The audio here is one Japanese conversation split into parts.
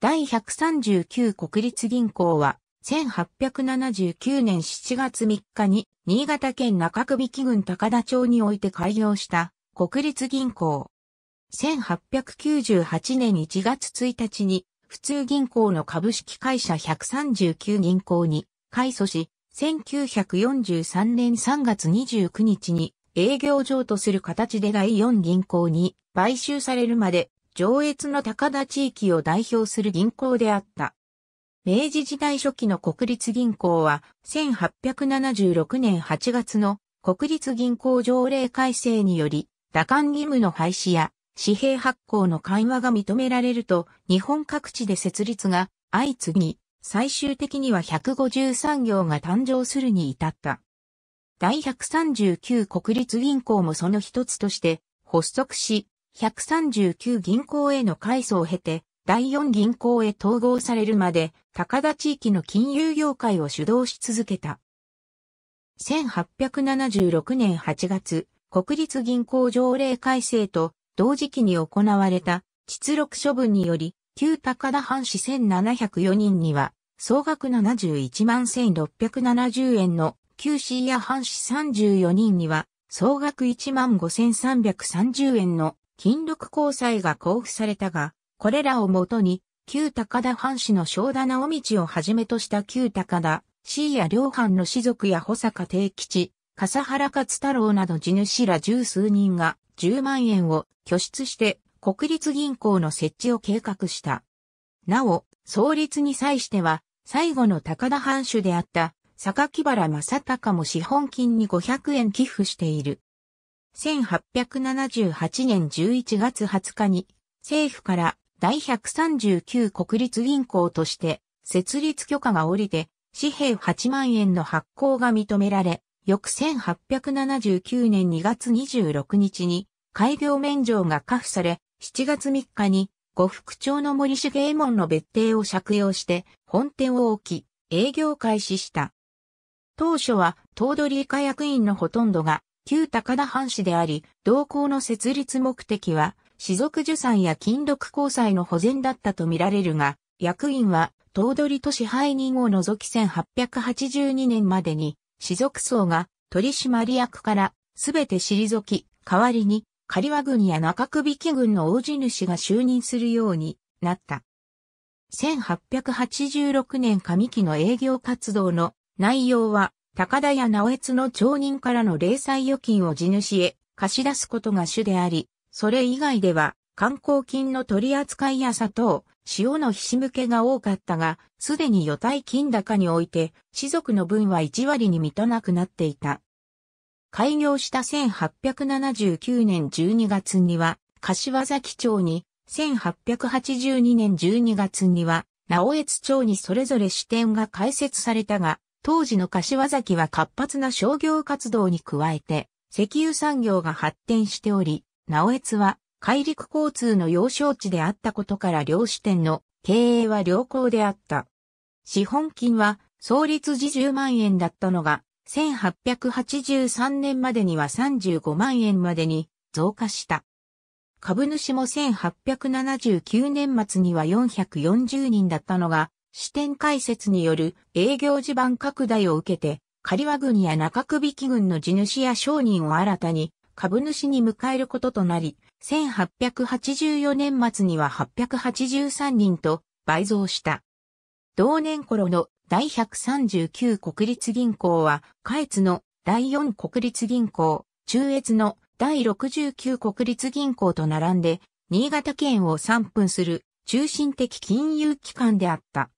第139国立銀行は、1879年7月3日に、新潟県中首木郡高田町において開業した国立銀行。1898年1月1日に、普通銀行の株式会社139銀行に改組し、1943年3月29日に営業上とする形で第4銀行に買収されるまで上越の高田地域を代表する銀行であった。明治時代初期の国立銀行は、1876年8月の国立銀行条例改正により、打艦義務の廃止や紙幣発行の緩和が認められると、日本各地で設立が相次ぎ、最終的には153行が誕生するに至った。第139国立銀行もその一つとして発足し、139銀行への改装を経て、第4銀行へ統合されるまで、高田地域の金融業界を主導し続けた。1876年8月、国立銀行条例改正と同時期に行われた、出録処分により、旧高田藩士1704人には、総額71万1670円の旧シー藩士34人には、総額1万5330円の金禄交際が交付されたが、これらをもとに、旧高田藩士の正田直道をはじめとした旧高田、市や両藩の士族や保坂定吉、笠原勝太郎など地主ら十数人が十万円を拠出して国立銀行の設置を計画した。なお、創立に際しては、最後の高田藩主であった、坂木原正隆も資本金に500円寄付している。1878年11月20日に政府から第139国立銀行として設立許可が下りて紙幣8万円の発行が認められ、翌1879年2月26日に開業免状が下付され、7月3日に呉服町の森重芸衛門の別邸を借用して本店を置き営業開始した。当初は頭取以下役員のほとんどが旧高田藩士であり、同行の設立目的は、士族受産や金属交際の保全だったとみられるが、役員は、頭取と支配人を除き1882年までに、士族層が取締役からすべて退き、代わりに、狩羽軍や中首木軍の大地主が就任するようになった。1886年上期の営業活動の内容は高田や直越の町人からの零細預金を地主へ貸し出すことが主であり、それ以外では、観光金の取り扱いや砂糖、塩のひしむけが多かったが、すでに予体金高において、士族の分は1割に満たなくなっていた。開業した1879年12月には、柏崎町に、1882年12月には、直江津町にそれぞれ支店が開設されたが、当時の柏崎は活発な商業活動に加えて、石油産業が発展しており、直江津は海陸交通の要衝地であったことから漁師店の経営は良好であった。資本金は創立時10万円だったのが、1883年までには35万円までに増加した。株主も1879年末には440人だったのが、支店開設による営業地盤拡大を受けて、刈羽郡や中首木郡の地主や商人を新たに株主に迎えることとなり、1884年末には883人と倍増した。同年頃の第139国立銀行は、下越の第4国立銀行、中越の第69国立銀行と並んで、新潟県を3分する中心的金融機関であった。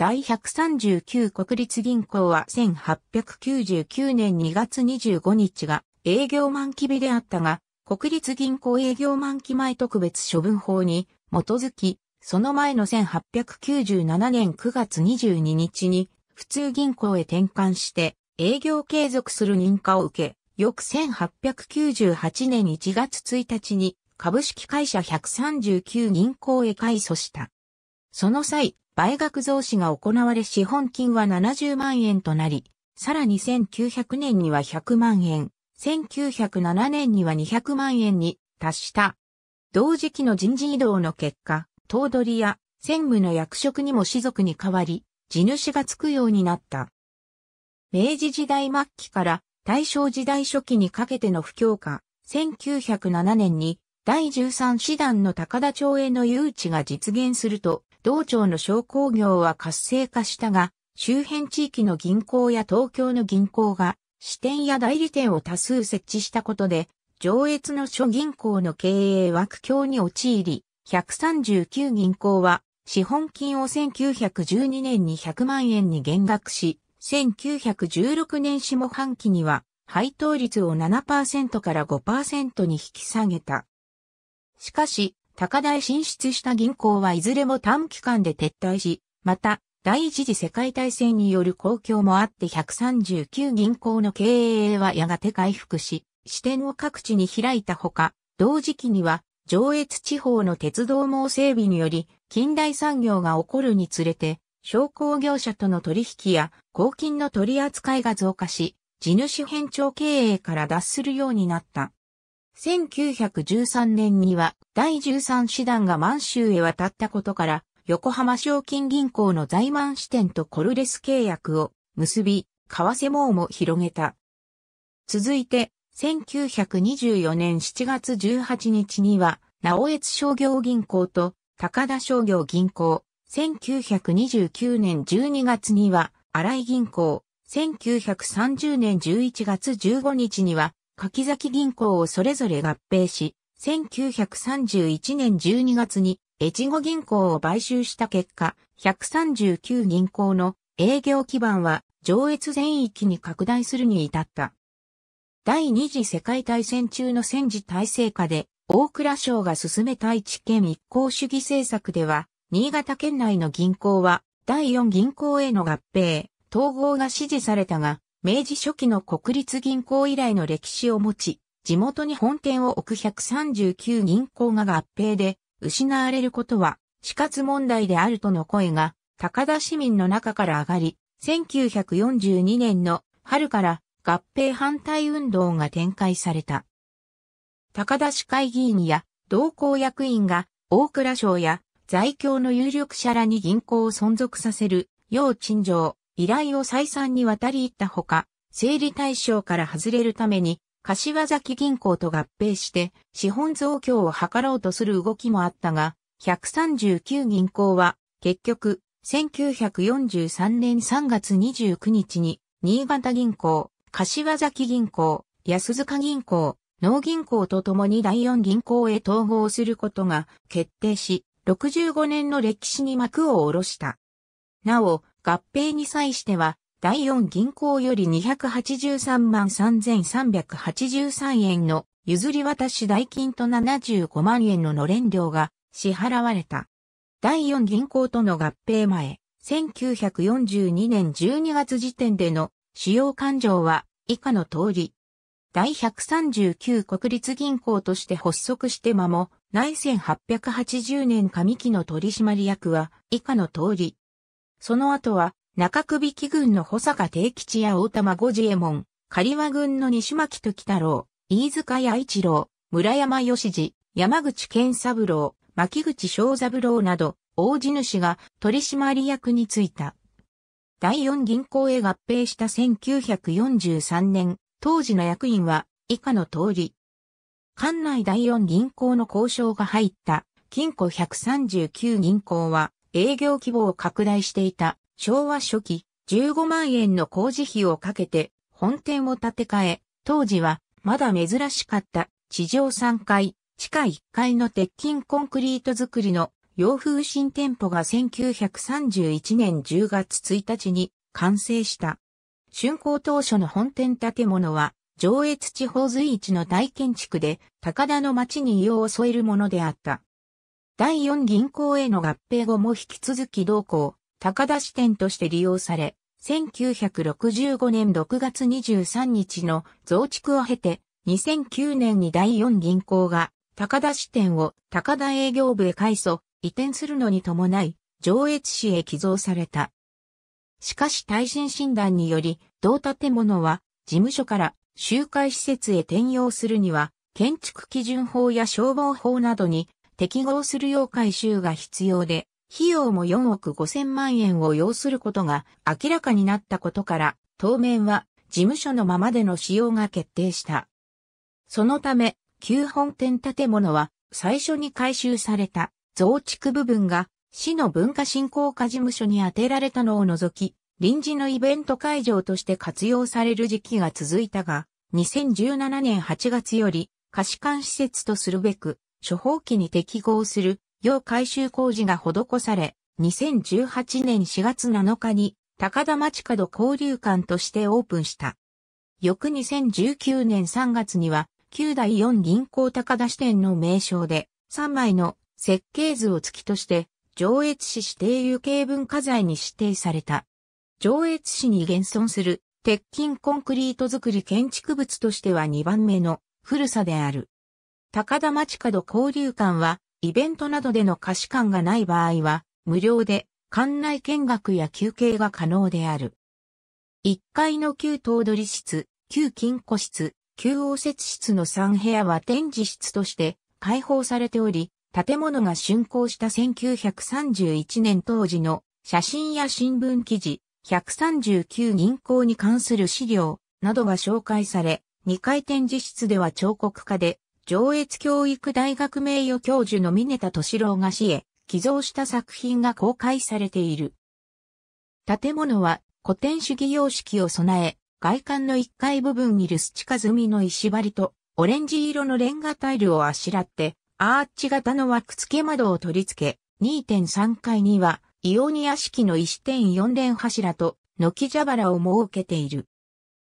第139国立銀行は1899年2月25日が営業満期日であったが、国立銀行営業満期前特別処分法に基づき、その前の1897年9月22日に普通銀行へ転換して営業継続する認可を受け、翌1898年1月1日に株式会社139銀行へ改組した。その際、売額増資が行われ資本金は70万円となり、さらに1900年には100万円、1907年には200万円に達した。同時期の人事異動の結果、頭取や専務の役職にも士族に代わり、地主がつくようになった。明治時代末期から大正時代初期にかけての不況下、1907年に第13師団の高田町への誘致が実現すると、同庁の商工業は活性化したが、周辺地域の銀行や東京の銀行が支店や代理店を多数設置したことで、上越の諸銀行の経営は苦境に陥り、139銀行は資本金を1912年に100万円に減額し、1916年下半期には配当率を7%から5%に引き下げた。しかし、高台進出した銀行はいずれも短期間で撤退し、また、第一次世界大戦による公共もあって139銀行の経営はやがて回復し、支店を各地に開いたほか、同時期には上越地方の鉄道網整備により近代産業が起こるにつれて商工業者との取引や公金の取り扱いが増加し、地主偏重経営から脱するようになった。1913年には第13師団が満州へ渡ったことから、横浜賞金銀行の在満支店とコルレス契約を結び、為替網も広げた。続いて、1924年7月18日には、直江津商業銀行と高田商業銀行、1929年12月には、新井銀行、1930年11月15日には、柿崎銀行をそれぞれ合併し、1931年12月に越後銀行を買収した結果、139銀行の営業基盤は上越全域に拡大するに至った。第二次世界大戦中の戦時体制下で、大蔵省が進めた一県一向主義政策では、新潟県内の銀行は第四銀行への合併、統合が支持されたが、明治初期の国立銀行以来の歴史を持ち、地元に本店を置く139銀行が合併で、失われることは死活問題であるとの声が、高田市民の中から上がり、1942年の春から合併反対運動が展開された。高田市会議員や同行役員が大蔵省や在京の有力者らに銀行を存続させる、要陳情、依頼を再三に渡り行ったほか、整理対象から外れるために、柏崎銀行と合併して資本増強を図ろうとする動きもあったが、139銀行は結局1943年3月29日に新潟銀行、柏崎銀行、安塚銀行、農銀行とともに第四銀行へ統合することが決定し、65年の歴史に幕を下ろした。なお、合併に際しては、第4銀行より283万3383円の譲り渡し代金と75万円ののれん料が支払われた。第4銀行との合併前、1942年12月時点での主要勘定は以下の通り。第139国立銀行として発足して間も、内戦8 8 0年上期の取締役は以下の通り。その後は、中首木軍の保坂定吉や大玉五次衛門、狩羽軍の西巻時太郎、飯塚弥一郎、村山義次、山口健三郎、牧口正三郎など、大地主が取締役に就いた。第四銀行へ合併した1943年、当時の役員は以下の通り。館内第四銀行の交渉が入った、金庫139銀行は、営業規模を拡大していた昭和初期15万円の工事費をかけて本店を建て替え、当時はまだ珍しかった地上3階、地下1階の鉄筋コンクリート造りの洋風新店舗が1931年10月1日に完成した。竣工当初の本店建物は上越地方随一の大建築で高田の町に意を添えるものであった。第4銀行への合併後も引き続き同行、高田支店として利用され、1965年6月23日の増築を経て、2009年に第4銀行が高田支店を高田営業部へ改組、移転するのに伴い、上越市へ寄贈された。しかし耐震診断により、同建物は事務所から集会施設へ転用するには、建築基準法や消防法などに適合する要改修が必要で、費用も4億5千万円を要することが明らかになったことから、当面は事務所のままでの使用が決定した。そのため、旧本店建物は最初に改修された増築部分が市の文化振興課事務所に充てられたのを除き、臨時のイベント会場として活用される時期が続いたが、2017年8月より可視化施設とするべく、処方機に適合する要改修工事が施され、2018年4月7日に高田町角交流館としてオープンした。翌2019年3月には、旧第4銀行高田支店の名称で、3枚の設計図を付きとして、上越市指定有形文化財に指定された。上越市に現存する鉄筋コンクリート造り建築物としては2番目の古さである。高田町角交流館は、イベントなどでの貸し館がない場合は、無料で、館内見学や休憩が可能である。1階の旧頭取室、旧金庫室、旧応接室の3部屋は展示室として開放されており、建物が竣工した1931年当時の写真や新聞記事、139銀行に関する資料などが紹介され、2階展示室では彫刻家で上越教育大学名誉教授の峰田敏郎が死へ寄贈した作品が公開されている。建物は古典主義様式を備え、外観の1階部分に留守近下積みの石張りとオレンジ色のレンガタイルをあしらって、アーチ型の枠付け窓を取り付け、2.3階にはイオニア式の1.4連柱と軒蛇腹を設けている。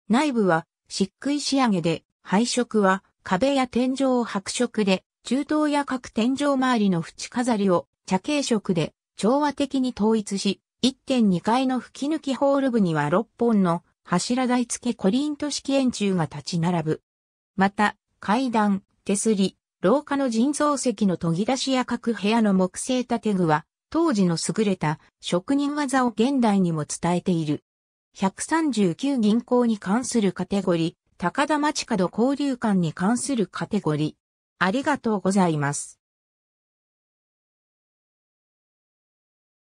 内部は漆喰仕上げで、配色は壁や天井を白色で、中東や各天井周りの縁飾りを茶系色で調和的に統一し、1.2階の吹き抜きホール部には6本の柱台付コリント式円柱が立ち並ぶ。また、階段、手すり、廊下の人造石の研ぎ出しや各部屋の木製建具は、当時の優れた職人技を現代にも伝えている。139銀行に関するカテゴリ高田町角交流館に関するカテゴリー。ありがとうございます。